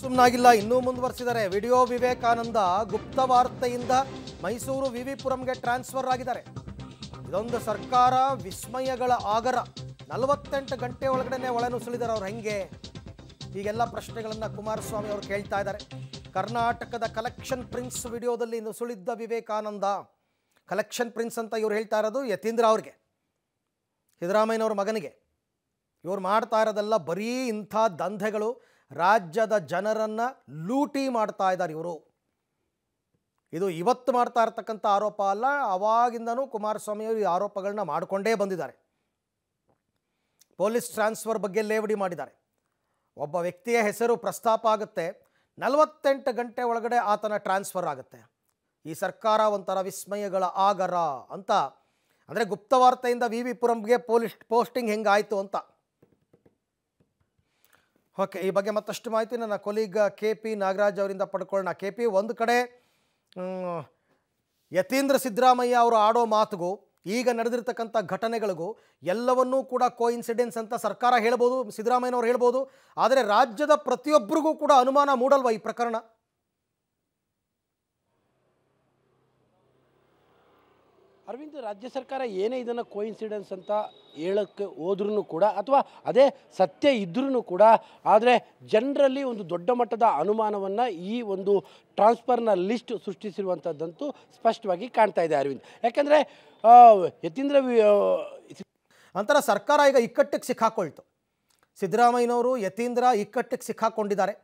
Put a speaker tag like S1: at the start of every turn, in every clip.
S1: ಸುಮ್ಮನಾಗಿಲ್ಲ ಇನ್ನೂ ಮುಂದುವರೆಸಿದ್ದಾರೆ ವಿಡಿಯೋ ವಿವೇಕಾನಂದ ಗುಪ್ತ ವಾರ್ತೆಯಿಂದ ಮೈಸೂರು ವಿವಿಪುರಂಗೆ ಟ್ರಾನ್ಸ್ಫರ್ ಆಗಿದ್ದಾರೆ ಇದೊಂದು ಸರ್ಕಾರ ವಿಸ್ಮಯಗಳ ಆಗರ ನಲವತ್ತೆಂಟು ಗಂಟೆ ಒಳಗಡೆ ಒಳನುಸುಳಿದಾರೆ ಅವ್ರು ಹೆಂಗೆ ಹೀಗೆಲ್ಲ ಪ್ರಶ್ನೆಗಳನ್ನು ಕುಮಾರಸ್ವಾಮಿ ಅವರು ಕೇಳ್ತಾ ಇದ್ದಾರೆ ಕರ್ನಾಟಕದ ಕಲೆಕ್ಷನ್ ಪ್ರಿನ್ಸ್ ವಿಡಿಯೋದಲ್ಲಿ ನುಸುಳಿದ್ದ ವಿವೇಕಾನಂದ ಕಲೆಕ್ಷನ್ ಪ್ರಿನ್ಸ್ ಅಂತ ಇವ್ರು ಹೇಳ್ತಾ ಇರೋದು ಯತೀಂದ್ರ ಅವ್ರಿಗೆ ಸಿದ್ದರಾಮಯ್ಯನವ್ರ ಮಗನಿಗೆ ಇವ್ರು ಮಾಡ್ತಾ ಇರೋದೆಲ್ಲ ಬರೀ ಇಂಥ ದಂಧೆಗಳು ರಾಜ್ಯದ ಜನರನ್ನು ಲೂಟಿ ಮಾಡ್ತಾ ಇದ್ದಾರೆ ಇವರು ಇದು ಇವತ್ತು ಮಾಡ್ತಾ ಇರತಕ್ಕಂಥ ಆರೋಪ ಅಲ್ಲ ಅವಾಗಿಂದನೂ ಕುಮಾರಸ್ವಾಮಿಯವರು ಈ ಆರೋಪಗಳನ್ನ ಮಾಡಿಕೊಂಡೇ ಬಂದಿದ್ದಾರೆ ಪೊಲೀಸ್ ಟ್ರಾನ್ಸ್ಫರ್ ಬಗ್ಗೆ ಲೇವಡಿ ಮಾಡಿದ್ದಾರೆ ಒಬ್ಬ ವ್ಯಕ್ತಿಯ ಹೆಸರು ಪ್ರಸ್ತಾಪ ಆಗುತ್ತೆ ನಲವತ್ತೆಂಟು ಗಂಟೆ ಒಳಗಡೆ ಆತನ ಟ್ರಾನ್ಸ್ಫರ್ ಆಗುತ್ತೆ ಈ ಸರ್ಕಾರ ಒಂಥರ ವಿಸ್ಮಯಗಳ ಆಗರ ಅಂತ ಅಂದರೆ ಗುಪ್ತವಾರ್ತೆಯಿಂದ ವಿ ವಿ ಪುರಂಗೆ ಪೊಲೀಸ್ ಪೋಸ್ಟಿಂಗ್ ಹೆಂಗಾಯಿತು ಅಂತ ಓಕೆ ಈ ಬಗ್ಗೆ ಮತ್ತಷ್ಟು ಮಾಹಿತಿ ನನ್ನ ಕೊಲೀಗ್ ಕೆ ಪಿ ನಾಗರಾಜ್ ಅವರಿಂದ ಪಡ್ಕೊಳ್ಳೋಣ ಕೆ ಪಿ ಒಂದು ಕಡೆ ಯತೀಂದ್ರ ಸಿದ್ದರಾಮಯ್ಯ ಅವರು ಆಡೋ ಮಾತುಗೂ ಈಗ ನಡೆದಿರ್ತಕ್ಕಂಥ ಘಟನೆಗಳಿಗೂ ಎಲ್ಲವನ್ನೂ ಕೂಡ ಕೋಇನ್ಸಿಡೆನ್ಸ್ ಅಂತ ಸರ್ಕಾರ ಹೇಳ್ಬೋದು ಸಿದ್ದರಾಮಯ್ಯನವ್ರು ಹೇಳ್ಬೋದು ಆದರೆ ರಾಜ್ಯದ ಪ್ರತಿಯೊಬ್ಬರಿಗೂ ಕೂಡ ಅನುಮಾನ ಮೂಡಲ್ವ ಈ ಪ್ರಕರಣ
S2: ಅರವಿಂದ್ ರಾಜ್ಯ ಸರ್ಕಾರ ಏನೇ ಇದನ್ನು ಕೋಇನ್ಸಿಡೆನ್ಸ್ ಅಂತ ಹೇಳಕ್ಕೆ ಹೋದ್ರೂ ಕೂಡ ಅಥವಾ ಅದೇ ಸತ್ಯ ಇದ್ರೂ ಕೂಡ ಆದರೆ ಜನರಲ್ಲಿ ಒಂದು ದೊಡ್ಡ ಮಟ್ಟದ ಅನುಮಾನವನ್ನು ಈ ಒಂದು ಟ್ರಾನ್ಸ್ಫರ್ನ ಲಿಸ್ಟ್ ಸೃಷ್ಟಿಸಿರುವಂಥದ್ದಂತೂ ಸ್ಪಷ್ಟವಾಗಿ ಕಾಣ್ತಾ ಇದೆ ಅರವಿಂದ್ ಯಾಕೆಂದರೆ ಯತೀಂದ್ರ
S1: ನಂತರ ಸರ್ಕಾರ ಈಗ ಇಕ್ಕಟ್ಟಿಗೆ ಸಿಕ್ಕಾಕೊಳ್ತು ಸಿದ್ದರಾಮಯ್ಯನವರು ಯತೀಂದ್ರ ಇಕ್ಕಟ್ಟಿಗೆ ಸಿಕ್ಕಾಕೊಂಡಿದ್ದಾರೆ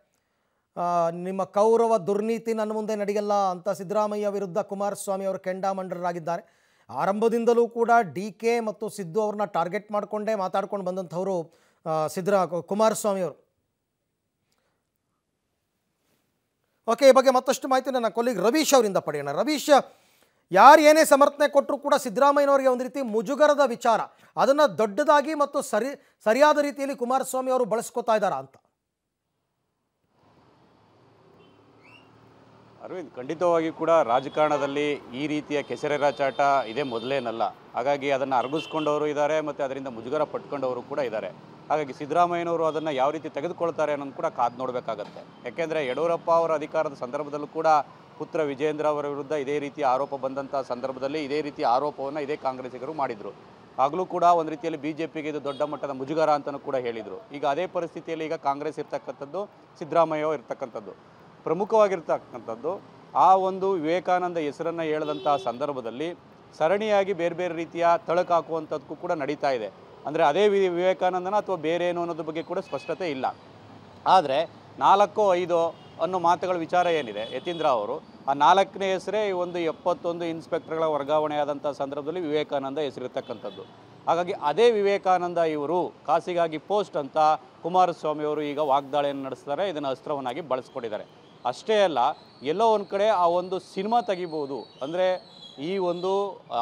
S1: ನಿಮ್ಮ ಕೌರವ ದುರ್ನೀತಿ ನನ್ನ ಮುಂದೆ ನಡೆಯಲ್ಲ ಅಂತ ಸಿದ್ದರಾಮಯ್ಯ ವಿರುದ್ಧ ಕುಮಾರಸ್ವಾಮಿ ಅವರು ಕೆಂಡಾಮಂಡರಾಗಿದ್ದಾರೆ ಆರಂಭದಿಂದಲೂ ಕೂಡ ಡಿ ಕೆ ಮತ್ತು ಸಿದ್ದು ಅವ್ರನ್ನ ಟಾರ್ಗೆಟ್ ಮಾಡಿಕೊಂಡೇ ಮಾತಾಡ್ಕೊಂಡು ಬಂದಂಥವರು ಕುಮಾರಸ್ವಾಮಿ ಅವರು ಓಕೆ ಈ ಬಗ್ಗೆ ಮತ್ತಷ್ಟು ಮಾಹಿತಿ ನನ್ನ ಕೊಲ್ಲಿಗೆ ರವೀಶ್ ಅವರಿಂದ ಪಡೆಯೋಣ ರವೀಶ್ ಯಾರು ಏನೇ ಸಮರ್ಥನೆ ಕೊಟ್ಟರು ಕೂಡ ಸಿದ್ದರಾಮಯ್ಯನವರಿಗೆ ಒಂದು ರೀತಿ ಮುಜುಗರದ ವಿಚಾರ ಅದನ್ನು ದೊಡ್ಡದಾಗಿ ಮತ್ತು ಸರಿ ಸರಿಯಾದ ರೀತಿಯಲ್ಲಿ ಕುಮಾರಸ್ವಾಮಿ ಅವರು ಬಳಸ್ಕೊತಾ ಇದ್ದಾರಾ ಅಂತ
S3: ಅರವಿಂದ್ ಖಂಡಿತವಾಗಿ ಕೂಡ ರಾಜಕಾರಣದಲ್ಲಿ ಈ ರೀತಿಯ ಕೆಸರೆ ರಾಚಾಟ ಇದೇ ಮೊದಲೇನಲ್ಲ ಹಾಗಾಗಿ ಅದನ್ನು ಅರಗಿಸ್ಕೊಂಡವರು ಇದ್ದಾರೆ ಮತ್ತು ಅದರಿಂದ ಮುಜುಗರ ಪಟ್ಕೊಂಡವರು ಕೂಡ ಇದ್ದಾರೆ ಹಾಗಾಗಿ ಸಿದ್ದರಾಮಯ್ಯನವರು ಅದನ್ನು ಯಾವ ರೀತಿ ತೆಗೆದುಕೊಳ್ತಾರೆ ಅನ್ನೋದು ಕೂಡ ಕಾದು ನೋಡಬೇಕಾಗತ್ತೆ ಯಾಕೆಂದರೆ ಯಡಿಯೂರಪ್ಪ ಅವರ ಅಧಿಕಾರದ ಸಂದರ್ಭದಲ್ಲೂ ಕೂಡ ಪುತ್ರ ವಿಜೇಂದ್ರ ಅವರ ವಿರುದ್ಧ ಇದೇ ರೀತಿ ಆರೋಪ ಬಂದಂಥ ಸಂದರ್ಭದಲ್ಲಿ ಇದೇ ರೀತಿ ಆರೋಪವನ್ನು ಇದೇ ಕಾಂಗ್ರೆಸ್ಸಿಗರು ಮಾಡಿದರು ಆಗಲೂ ಕೂಡ ಒಂದು ರೀತಿಯಲ್ಲಿ ಬಿ ಜೆ ಪಿಗೆ ಇದು ದೊಡ್ಡ ಮಟ್ಟದ ಮುಜುಗರ ಅಂತಲೂ ಕೂಡ ಹೇಳಿದರು ಈಗ ಅದೇ ಪರಿಸ್ಥಿತಿಯಲ್ಲಿ ಈಗ ಕಾಂಗ್ರೆಸ್ ಇರ್ತಕ್ಕಂಥದ್ದು ಸಿದ್ದರಾಮಯ್ಯ ಇರ್ತಕ್ಕಂಥದ್ದು ಪ್ರಮುಖವಾಗಿರ್ತಕ್ಕಂಥದ್ದು ಆ ಒಂದು ವಿವೇಕಾನಂದ ಹೆಸರನ್ನು ಹೇಳಿದಂತಹ ಸಂದರ್ಭದಲ್ಲಿ ಸರಣಿಯಾಗಿ ಬೇರೆ ಬೇರೆ ರೀತಿಯ ತಳಕಾಕುವಂಥದ್ದಕ್ಕೂ ಕೂಡ ನಡೀತಾ ಇದೆ ಅಂದರೆ ಅದೇ ವಿವೇಕಾನಂದನ ಅಥವಾ ಬೇರೆ ಏನು ಅನ್ನೋದ್ರ ಬಗ್ಗೆ ಕೂಡ ಸ್ಪಷ್ಟತೆ ಇಲ್ಲ ಆದರೆ ನಾಲ್ಕೋ ಐದೋ ಅನ್ನೋ ಮಾತುಗಳ ವಿಚಾರ ಏನಿದೆ ಯತೀಂದ್ರ ಅವರು ಆ ನಾಲ್ಕನೇ ಹೆಸರೇ ಈ ಒಂದು ಎಪ್ಪತ್ತೊಂದು ಇನ್ಸ್ಪೆಕ್ಟರ್ಗಳ ವರ್ಗಾವಣೆ ಆದಂಥ ಸಂದರ್ಭದಲ್ಲಿ ವಿವೇಕಾನಂದ ಹೆಸರಿರ್ತಕ್ಕಂಥದ್ದು ಹಾಗಾಗಿ ಅದೇ ವಿವೇಕಾನಂದ ಇವರು ಖಾಸಿಗಾಗಿ ಪೋಸ್ಟ್ ಅಂತ ಕುಮಾರಸ್ವಾಮಿಯವರು ಈಗ ವಾಗ್ದಾಳಿಯನ್ನು ನಡೆಸ್ತಾರೆ ಇದನ್ನು ಅಸ್ತ್ರವನ್ನಾಗಿ ಬಳಸ್ಕೊಂಡಿದ್ದಾರೆ ಅಷ್ಟೇ ಅಲ್ಲ ಎಲ್ಲೋ ಒಂದು ಕಡೆ ಆ ಒಂದು ಸಿನಿಮಾ ತೆಗಿಬೋದು ಅಂದರೆ ಈ ಒಂದು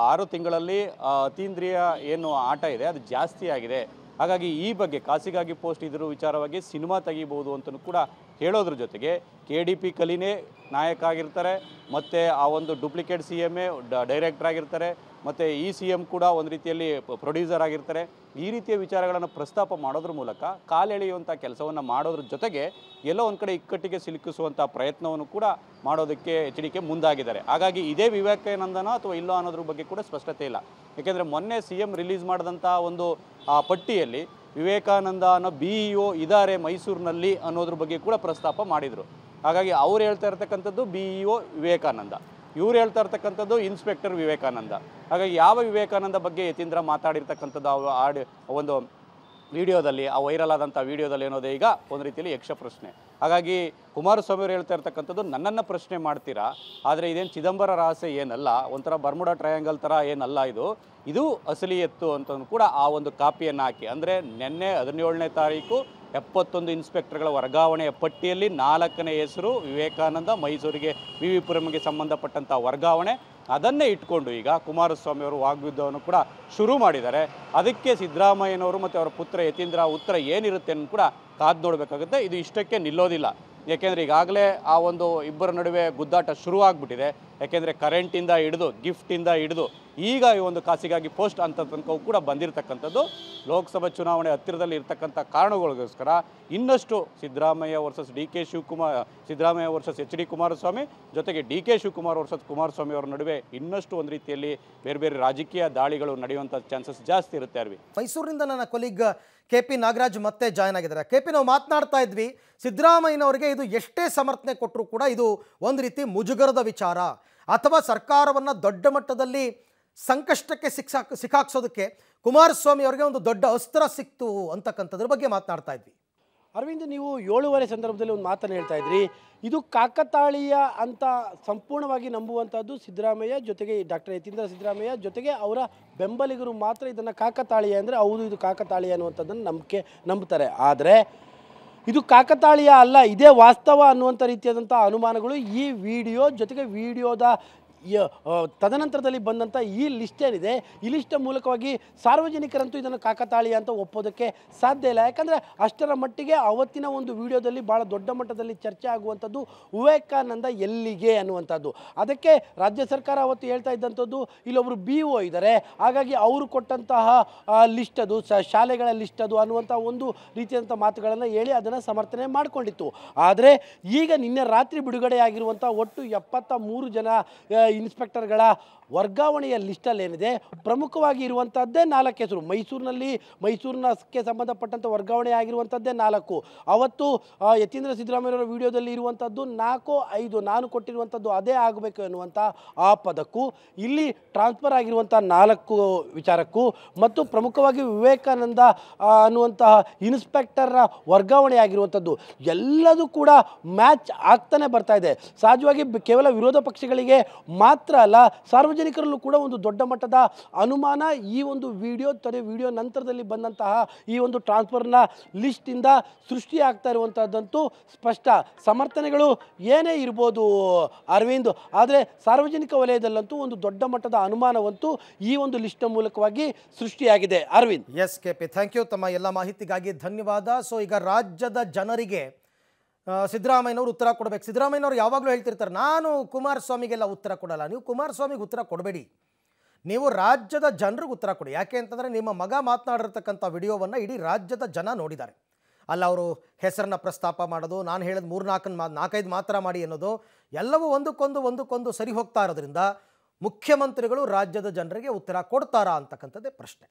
S3: ಆರು ತಿಂಗಳಲ್ಲಿ ಅತೀಂದ್ರಿಯ ಏನು ಆಟ ಇದೆ ಅದು ಜಾಸ್ತಿ ಆಗಿದೆ ಹಾಗಾಗಿ ಈ ಬಗ್ಗೆ ಖಾಸಗಾಗಿ ಪೋಸ್ಟ್ ಇದ್ರ ವಿಚಾರವಾಗಿ ಸಿನಿಮಾ ತೆಗಿಬೋದು ಅಂತಲೂ ಕೂಡ ಹೇಳೋದ್ರ ಜೊತೆಗೆ ಕೆ ಡಿ ಪಿ ಕಲಿನೇ ನಾಯಕ ಆಗಿರ್ತಾರೆ ಮತ್ತು ಆ ಒಂದು duplicate C M A director ಆಗಿರ್ತಾರೆ ಮತ್ತು ಈ ಸಿ ಎಮ್ ಕೂಡ ಒಂದು ರೀತಿಯಲ್ಲಿ ಪ್ರೊಡ್ಯೂಸರ್ ಆಗಿರ್ತಾರೆ ಈ ರೀತಿಯ ವಿಚಾರಗಳನ್ನು ಪ್ರಸ್ತಾಪ ಮಾಡೋದ್ರ ಮೂಲಕ ಕಾಲೆಳೆಯುವಂಥ ಕೆಲಸವನ್ನು ಮಾಡೋದ್ರ ಜೊತೆಗೆ ಎಲ್ಲೋ ಒಂದು ಕಡೆ ಇಕ್ಕಟ್ಟಿಗೆ ಸಿಲುಕಿಸುವಂಥ ಪ್ರಯತ್ನವನ್ನು ಕೂಡ ಮಾಡೋದಕ್ಕೆ ಎಚ್ ಡಿ ಕೆ ಮುಂದಾಗಿದ್ದಾರೆ ಹಾಗಾಗಿ ಇದೇ ವಿವೇಕಾನಂದನ ಅಥವಾ ಇಲ್ಲೋ ಅನ್ನೋದ್ರ ಬಗ್ಗೆ ಕೂಡ ಸ್ಪಷ್ಟತೆ ಇಲ್ಲ ಏಕೆಂದರೆ ಮೊನ್ನೆ ಸಿ ಎಮ್ ರಿಲೀಸ್ ಮಾಡಿದಂಥ ಒಂದು ಆ ಪಟ್ಟಿಯಲ್ಲಿ ವಿವೇಕಾನಂದ ಅನ್ನೋ ಬಿ e ಇ ಒ ಇದ್ದಾರೆ ಮೈಸೂರಿನಲ್ಲಿ ಅನ್ನೋದ್ರ ಬಗ್ಗೆ ಕೂಡ ಪ್ರಸ್ತಾಪ ಮಾಡಿದರು ಹಾಗಾಗಿ ಅವ್ರು ಹೇಳ್ತಾ ಇರ್ತಕ್ಕಂಥದ್ದು B E e O Vivekananda ಇವ್ರು ಹೇಳ್ತಾ ಇರ್ತಕ್ಕಂಥದ್ದು ಇನ್ಸ್ಪೆಕ್ಟರ್ ವಿವೇಕಾನಂದ ಹಾಗಾಗಿ ಯಾವ ವಿವೇಕಾನಂದ ಬಗ್ಗೆ ಯತೀಂದ್ರ ಮಾತಾಡಿರ್ತಕ್ಕಂಥದ್ದು ಆ ಆಡಿ ಒಂದು ವಿಡಿಯೋದಲ್ಲಿ ಆ ವೈರಲ್ ಆದಂಥ ವಿಡಿಯೋದಲ್ಲಿ ಅನ್ನೋದೇ ಈಗ ಒಂದು ರೀತಿಯಲ್ಲಿ ಯಕ್ಷ ಪ್ರಶ್ನೆ ಹಾಗಾಗಿ ಕುಮಾರಸ್ವಾಮಿ ಅವರು ಹೇಳ್ತಾ ಇರ್ತಕ್ಕಂಥದ್ದು ನನ್ನನ್ನು ಪ್ರಶ್ನೆ ಮಾಡ್ತೀರಾ ಆದರೆ ಇದೇನು ಚಿದಂಬರ ರಹಸ್ಯ ಏನಲ್ಲ ಒಂಥರ ಬರ್ಮುಡ ಟ್ರಯಾಂಗಲ್ ಥರ ಏನಲ್ಲ ಇದು ಇದು ಎತ್ತು ಅಂತಂದು ಕೂಡ ಆ ಒಂದು ಕಾಪಿಯನ್ನು ಹಾಕಿ ಅಂದರೆ ನಿನ್ನೆ ಹದಿನೇಳನೇ ತಾರೀಕು ಎಪ್ಪತ್ತೊಂದು ಇನ್ಸ್ಪೆಕ್ಟರ್ಗಳ ವರ್ಗಾವಣೆಯ ಪಟ್ಟಿಯಲ್ಲಿ ನಾಲ್ಕನೇ ಹೆಸರು ವಿವೇಕಾನಂದ ಮೈಸೂರಿಗೆ ವಿ ವಿ ಸಂಬಂಧಪಟ್ಟಂಥ ವರ್ಗಾವಣೆ ಅದನ್ನೇ ಇಟ್ಕೊಂಡು ಈಗ ಕುಮಾರಸ್ವಾಮಿ ಅವರು ವಾಗ್ಯುದ್ಧವನ್ನು ಕೂಡ ಶುರು ಮಾಡಿದ್ದಾರೆ ಅದಕ್ಕೆ ಸಿದ್ದರಾಮಯ್ಯನವರು ಮತ್ತು ಅವರ ಪುತ್ರ ಯತೀಂದ್ರ ಉತ್ತರ ಏನಿರುತ್ತೆ ಅನ್ನೋ ಕೂಡ ಕಾದು ನೋಡಬೇಕಾಗುತ್ತೆ ಇದು ಇಷ್ಟಕ್ಕೆ ನಿಲ್ಲೋದಿಲ್ಲ ಯಾಕೆಂದರೆ ಈಗಾಗಲೇ ಆ ಒಂದು ಇಬ್ಬರ ನಡುವೆ ಗುದ್ದಾಟ ಶುರು ಯಾಕೆಂದರೆ ಕರೆಂಟಿಂದ ಹಿಡಿದು ಗಿಫ್ಟಿಂದ ಹಿಡಿದು ಈಗ ಈ ಒಂದು ಖಾಸಗಿಯಾಗಿ ಪೋಸ್ಟ್ ಅಂತ ತನಕವೂ ಕೂಡ ಬಂದಿರತಕ್ಕಂಥದ್ದು ಲೋಕಸಭಾ ಚುನಾವಣೆ ಹತ್ತಿರದಲ್ಲಿ ಇರತಕ್ಕಂಥ ಕಾರಣಗಳಿಗೋಸ್ಕರ ಇನ್ನಷ್ಟು Siddaramaiah versus D K Shivakumar Siddaramaiah versus H D Kumaraswamy ಜೊತೆಗೆ D K Shivakumar versus Kumaraswamy ಅವರ ನಡುವೆ ಇನ್ನಷ್ಟು ಒಂದು ರೀತಿಯಲ್ಲಿ ಬೇರೆ ಬೇರೆ ರಾಜಕೀಯ ದಾಳಿಗಳು ನಡೆಯುವಂಥ ಚಾನ್ಸಸ್ ಜಾಸ್ತಿ ಇರುತ್ತೆ ಅರ್ವಿ
S1: ಮೈಸೂರಿನಿಂದ ನನ್ನ ಕೊಲೀಗ್ ಕೆ ಪಿ ನಾಗರಾಜ್ ಮತ್ತೆ ಜಾಯ್ನ್ ಆಗಿದ್ದಾರೆ ಕೆ ಪಿ ನಾವು ಮಾತನಾಡ್ತಾ ಇದ್ವಿ ಸಿದ್ದರಾಮಯ್ಯನವರಿಗೆ ಇದು ಎಷ್ಟೇ ಸಮರ್ಥನೆ ಕೊಟ್ಟರೂ ಕೂಡ ಇದು ಒಂದು ರೀತಿ ಮುಜುಗರದ ವಿಚಾರ ಅಥವಾ ಸರ್ಕಾರವನ್ನು ದೊಡ್ಡ ಮಟ್ಟದಲ್ಲಿ ಸಂಕಷ್ಟಕ್ಕೆ ಸಿಕ್ಸಾಕ್ ಸಿಕ್ಕಾಕ್ಸೋದಕ್ಕೆ ಕುಮಾರಸ್ವಾಮಿ ಅವರಿಗೆ ಒಂದು ದೊಡ್ಡ ಅಸ್ತ್ರ ಸಿಕ್ತು ಅಂತಕ್ಕಂಥದ್ರ ಬಗ್ಗೆ ಮಾತನಾಡ್ತಾ ಇದ್ವಿ
S2: ಅರವಿಂದ್ ನೀವು ಏಳುವರೆ ಸಂದರ್ಭದಲ್ಲಿ ಒಂದು ಮಾತನ್ನು ಹೇಳ್ತಾ ಇದ್ರಿ ಇದು ಕಾಕತಾಳೀಯ ಅಂತ ಸಂಪೂರ್ಣವಾಗಿ ನಂಬುವಂಥದ್ದು ಸಿದ್ದರಾಮಯ್ಯ ಜೊತೆಗೆ ಡಾಕ್ಟರ್ ಯತೀಂದ್ರ ಸಿದ್ದರಾಮಯ್ಯ ಜೊತೆಗೆ ಅವರ ಬೆಂಬಲಿಗರು ಮಾತ್ರ ಇದನ್ನು ಕಾಕತಾಳೀಯ ಅಂದರೆ ಹೌದು ಇದು ಕಾಕತಾಳೀಯ ಅನ್ನುವಂಥದ್ದನ್ನು ನಂಬಿಕೆ ನಂಬ್ತಾರೆ ಆದರೆ ಇದು ಕಾಕತಾಳೀಯ ಅಲ್ಲ ಇದೇ ವಾಸ್ತವ ಅನ್ನುವಂಥ ರೀತಿಯಾದಂಥ ಅನುಮಾನಗಳು ಈ ವಿಡಿಯೋ ಜೊತೆಗೆ ವಿಡಿಯೋದ ತದನಂತರದಲ್ಲಿ ಬಂದಂಥ ಈ ಲಿಸ್ಟ್ ಏನಿದೆ ಈ ಲಿಸ್ಟ್ ಮೂಲಕವಾಗಿ ಸಾರ್ವಜನಿಕರಂತೂ ಇದನ್ನು ಕಾಕತಾಳಿ ಅಂತ ಒಪ್ಪೋದಕ್ಕೆ ಸಾಧ್ಯ ಇಲ್ಲ ಯಾಕಂದರೆ ಅಷ್ಟರ ಮಟ್ಟಿಗೆ ಅವತ್ತಿನ ಒಂದು ವಿಡಿಯೋದಲ್ಲಿ ಭಾಳ ದೊಡ್ಡ ಮಟ್ಟದಲ್ಲಿ ಚರ್ಚೆ ಆಗುವಂಥದ್ದು ವಿವೇಕಾನಂದ ಎಲ್ಲಿಗೆ ಅನ್ನುವಂಥದ್ದು ಅದಕ್ಕೆ ರಾಜ್ಯ ಸರ್ಕಾರ ಅವತ್ತು ಹೇಳ್ತಾ ಇದ್ದಂಥದ್ದು ಇಲ್ಲೊಬ್ಬರು ಬಿ ಒ ಇದ್ದಾರೆ ಹಾಗಾಗಿ ಅವರು ಕೊಟ್ಟಂತಹ ಲಿಸ್ಟ್ ಅದು ಶಾಲೆಗಳ ಲಿಸ್ಟ್ ಅದು ಅನ್ನುವಂಥ ಒಂದು ರೀತಿಯಾದಂಥ ಮಾತುಗಳನ್ನು ಹೇಳಿ ಅದನ್ನು ಸಮರ್ಥನೆ ಮಾಡಿಕೊಂಡಿತ್ತು ಆದರೆ ಈಗ ನಿನ್ನೆ ರಾತ್ರಿ ಬಿಡುಗಡೆಯಾಗಿರುವಂಥ ಒಟ್ಟು ಎಪ್ಪತ್ತ ಮೂರು ಜನ ಇನ್ಸ್ಪೆಕ್ಟರ್ಗಳ ವರ್ಗಾವಣೆಯ ಲಿಸ್ಟಲ್ಲಿ ಏನಿದೆ ಪ್ರಮುಖವಾಗಿ ಇರುವಂಥದ್ದೇ ನಾಲ್ಕು ಹೆಸರು ಮೈಸೂರಿನಲ್ಲಿ ಮೈಸೂರಿನಕ್ಕೆ ಸಂಬಂಧಪಟ್ಟಂಥ ವರ್ಗಾವಣೆ ಆಗಿರುವಂಥದ್ದೇ ನಾಲ್ಕು ಅವತ್ತು ಯತೀಂದ್ರ ಸಿದ್ದರಾಮಯ್ಯವರ ವಿಡಿಯೋದಲ್ಲಿ ಇರುವಂಥದ್ದು ನಾಲ್ಕು ಐದು ನಾನು ಕೊಟ್ಟಿರುವಂಥದ್ದು ಅದೇ ಆಗಬೇಕು ಎನ್ನುವಂಥ ಆ ಪದಕ್ಕೂ ಇಲ್ಲಿ ಟ್ರಾನ್ಸ್ಫರ್ ಆಗಿರುವಂಥ ನಾಲ್ಕು ವಿಚಾರಕ್ಕೂ ಮತ್ತು ಪ್ರಮುಖವಾಗಿ ವಿವೇಕಾನಂದ ಅನ್ನುವಂತಹ ಇನ್ಸ್ಪೆಕ್ಟರ್ನ ವರ್ಗಾವಣೆ ಆಗಿರುವಂಥದ್ದು ಎಲ್ಲದೂ ಕೂಡ ಮ್ಯಾಚ್ ಆಗ್ತಾನೆ ಬರ್ತಾ ಇದೆ ಸಹಜವಾಗಿ ಕೇವಲ ವಿರೋಧ ಪಕ್ಷಗಳಿಗೆ ಮಾತ್ರ ಅಲ್ಲ ಸಾರ್ವಜನಿಕ ಸಾರ್ವಜನಿಕರಲ್ಲೂ ಕೂಡ ಒಂದು ದೊಡ್ಡ ಮಟ್ಟದ ಅನುಮಾನ ಈ ಒಂದು ವಿಡಿಯೋ ತೊರೆ ವಿಡಿಯೋ ನಂತರದಲ್ಲಿ ಬಂದಂತಹ ಈ ಒಂದು ಟ್ರಾನ್ಸ್ಫರ್ನ ಲಿಸ್ಟಿಂದ ಸೃಷ್ಟಿಯಾಗ್ತಾ ಇರುವಂಥದ್ದಂತೂ ಸ್ಪಷ್ಟ ಸಮರ್ಥನೆಗಳು ಏನೇ ಇರ್ಬೋದು ಅರವಿಂದ್ ಆದರೆ ಸಾರ್ವಜನಿಕ ವಲಯದಲ್ಲಂತೂ ಒಂದು ದೊಡ್ಡ ಮಟ್ಟದ ಅನುಮಾನವಂತೂ ಈ ಒಂದು ಲಿಸ್ಟ್ನ ಮೂಲಕವಾಗಿ
S1: ಸೃಷ್ಟಿಯಾಗಿದೆ Arvind S K P thank you ತಮ್ಮ ಎಲ್ಲ ಮಾಹಿತಿಗಾಗಿ ಧನ್ಯವಾದ ಸೊ ಈಗ ರಾಜ್ಯದ ಜನರಿಗೆ ಸಿದ್ದರಾಮಯ್ಯನವರು ಉತ್ತರ ಕೊಡಬೇಕು ಸಿದ್ದರಾಮಯ್ಯನವರು ಯಾವಾಗಲೂ ಹೇಳ್ತಿರ್ತಾರೆ ನಾನು ಕುಮಾರಸ್ವಾಮಿಗೆಲ್ಲ ಉತ್ತರ ಕೊಡಲ್ಲ ನೀವು ಕುಮಾರಸ್ವಾಮಿಗೆ ಉತ್ತರ ಕೊಡಬೇಡಿ ನೀವು ರಾಜ್ಯದ ಜನರಿಗೆ ಉತ್ತರ ಕೊಡಿ ಯಾಕೆ ಅಂತಂದರೆ ನಿಮ್ಮ ಮಗ ಮಾತನಾಡಿರ್ತಕ್ಕಂಥ ವಿಡಿಯೋವನ್ನು ಇಡೀ ರಾಜ್ಯದ ಜನ ನೋಡಿದ್ದಾರೆ ಅಲ್ಲ ಅವರು ಹೆಸರನ್ನ ಪ್ರಸ್ತಾಪ ಮಾಡೋದು ನಾನು ಹೇಳಿದ ಮೂರು ನಾಲ್ಕನ್ನು ಮಾ ನಾಲ್ಕೈದು ಮಾತ್ರ ಮಾಡಿ ಅನ್ನೋದು ಎಲ್ಲವೂ ಒಂದಕ್ಕೊಂದು ಒಂದಕ್ಕೊಂದು ಸರಿ ಹೋಗ್ತಾ ಇರೋದ್ರಿಂದ ಮುಖ್ಯಮಂತ್ರಿಗಳು ರಾಜ್ಯದ ಜನರಿಗೆ ಉತ್ತರ ಕೊಡ್ತಾರಾ ಅಂತಕ್ಕಂಥದ್ದೇ ಪ್ರಶ್ನೆ